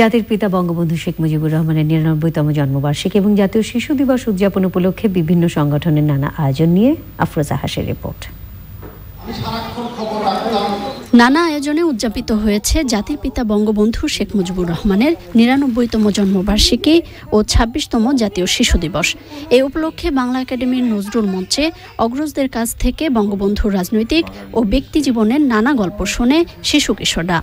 জাতির পিতা বঙ্গবন্ধু শেখ মুজিবুর রহমানের নিরানব্বইতম জন্মবার্ষিকী এবং জাতীয় শিশু দিবস উদযাপন উপলক্ষে বিভিন্ন সংগঠনের নানা আয়োজন নিয়ে আফরোজা হাসের রিপোর্ট নানা আয়োজনে উদযাপিত হয়েছে জাতির পিতা বঙ্গবন্ধু শেখ মুজিবুর রহমানের নিরানব্বইতম জন্মবার্ষিকী ও ছাব্বিশতম জাতীয় শিশু দিবস এ উপলক্ষে বাংলা একাডেমির নজরুল মঞ্চে অগ্রজদের কাছ থেকে বঙ্গবন্ধুর রাজনৈতিক ও ব্যক্তি জীবনের নানা গল্প শুনে শিশু কিশোররা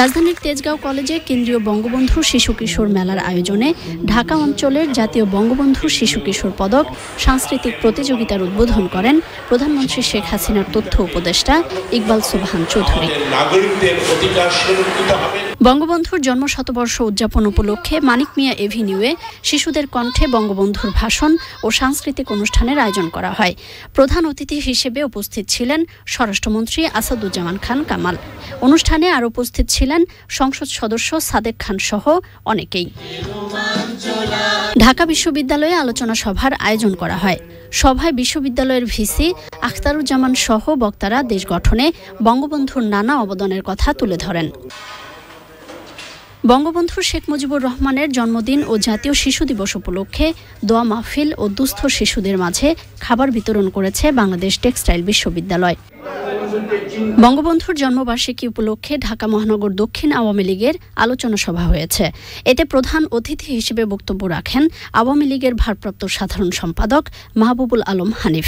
রাজধানীর তেজগাঁও কলেজে কেন্দ্রীয় বঙ্গবন্ধু শিশু কিশোর মেলার আয়োজনে ঢাকা অঞ্চলের জাতীয় বঙ্গবন্ধু শিশু কিশোর পদক সাংস্কৃতিক প্রতিযোগিতার উদ্বোধন করেন প্রধানমন্ত্রী শেখ হাসিনার তথ্য উপদেষ্টা ইকবাল সোবহান চৌধুরী বঙ্গবন্ধুর জন্মশতবর্ষ উদযাপন উপলক্ষে মানিক মিয়া এভিনিউয়ে শিশুদের কণ্ঠে বঙ্গবন্ধুর ভাষণ ও সাংস্কৃতিক অনুষ্ঠানের আয়োজন করা হয় প্রধান অতিথি হিসেবে উপস্থিত ছিলেন স্বরাষ্ট্রমন্ত্রী আসাদুজ্জামান খান কামাল অনুষ্ঠানে আর উপস্থিত ছিলেন ছিলেন সংসদ সদস্য সাদেক খান সহ অনেকেই ঢাকা বিশ্ববিদ্যালয়ে আলোচনা সভার আয়োজন করা হয় সভায় বিশ্ববিদ্যালয়ের ভিসি আখতারুজ্জামান সহ বক্তারা দেশ গঠনে বঙ্গবন্ধুর নানা অবদানের কথা তুলে ধরেন বঙ্গবন্ধু শেখ মুজিবুর রহমানের জন্মদিন ও জাতীয় শিশু দিবস উপলক্ষে দোয়া মাহফিল ও দুস্থ শিশুদের মাঝে খাবার বিতরণ করেছে বাংলাদেশ টেক্সটাইল বিশ্ববিদ্যালয় বঙ্গবন্ধুর জন্মবার্ষিকী উপলক্ষে ঢাকা মহানগর দক্ষিণ আওয়ামী লীগের আলোচনা সভা হয়েছে এতে প্রধান অতিথি হিসেবে বক্তব্য রাখেন আওয়ামী লীগের ভারপ্রাপ্ত সাধারণ সম্পাদক মাহবুবুল আলম হানিফ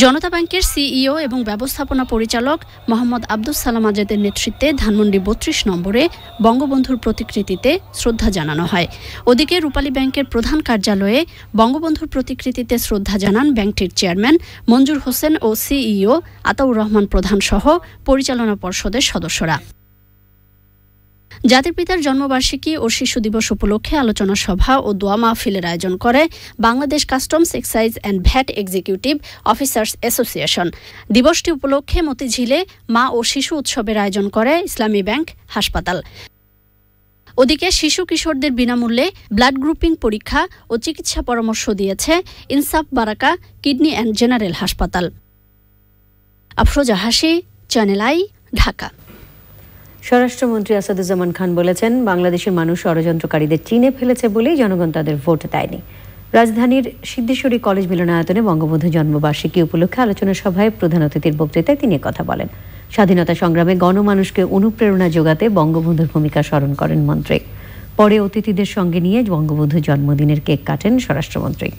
জনতা ব্যাংকের সিইও এবং ব্যবস্থাপনা পরিচালক মোহাম্মদ আব্দুল সালাম আজাদের নেতৃত্বে ধানমন্ডি বত্রিশ নম্বরে বঙ্গবন্ধুর প্রতিকৃতিতে শ্রদ্ধা জানানো হয় ওদিকে রূপালী ব্যাংকের প্রধান কার্যালয়ে বঙ্গবন্ধুর প্রতিকৃতিতে শ্রদ্ধা জানান ব্যাংকটির চেয়ারম্যান মঞ্জুর হোসেন ও সিইও আতাউর রহমান প্রধান সহ পরিচালনা পর্ষদের সদস্যরা জাতির পিতার জন্মবার্ষিকী ও শিশু দিবস উপলক্ষে আলোচনা সভা ও দোয়া মাহফিলের আয়োজন করে Bangladesh customs excise and VAT executive officers association দিবসটি উপলক্ষে মতিঝিলে মা ও শিশু উৎসবের আয়োজন করে ইসলামী ব্যাংক হাসপাতাল ওদিকে শিশু কিশোরদের বিনামূল্যে ব্লাড গ্রুপিং পরীক্ষা ও চিকিৎসা পরামর্শ দিয়েছে ইনসাফ বারাকা কিডনি অ্যান্ড জেনারেল হাসপাতাল আফরোজা হাসি চ্যানেল আই ঢাকা স্বরাষ্ট্রমন্ত্রী আসাদুজ্জামান খান বলেছেন বাংলাদেশের মানুষ ষড়যন্ত্রকারীদের চিনে ফেলেছে বলেই জনগণ তাদের ভোট দেয়নি রাজধানীর সিদ্ধেশ্বরী কলেজ মিলনায়তনে বঙ্গবন্ধু জন্মবার্ষিকী উপলক্ষে আলোচনা সভায় প্রধান অতিথির বক্তৃতায় তিনি কথা বলেন স্বাধীনতা সংগ্রামে গণমানুষকে অনুপ্রেরণা যোগাতে বঙ্গবন্ধুর ভূমিকা স্মরণ করেন মন্ত্রী পরে অতিথিদের সঙ্গে নিয়ে বঙ্গবন্ধু জন্মদিনের কেক কাটেন স্বরাষ্ট্রমন্ত্রী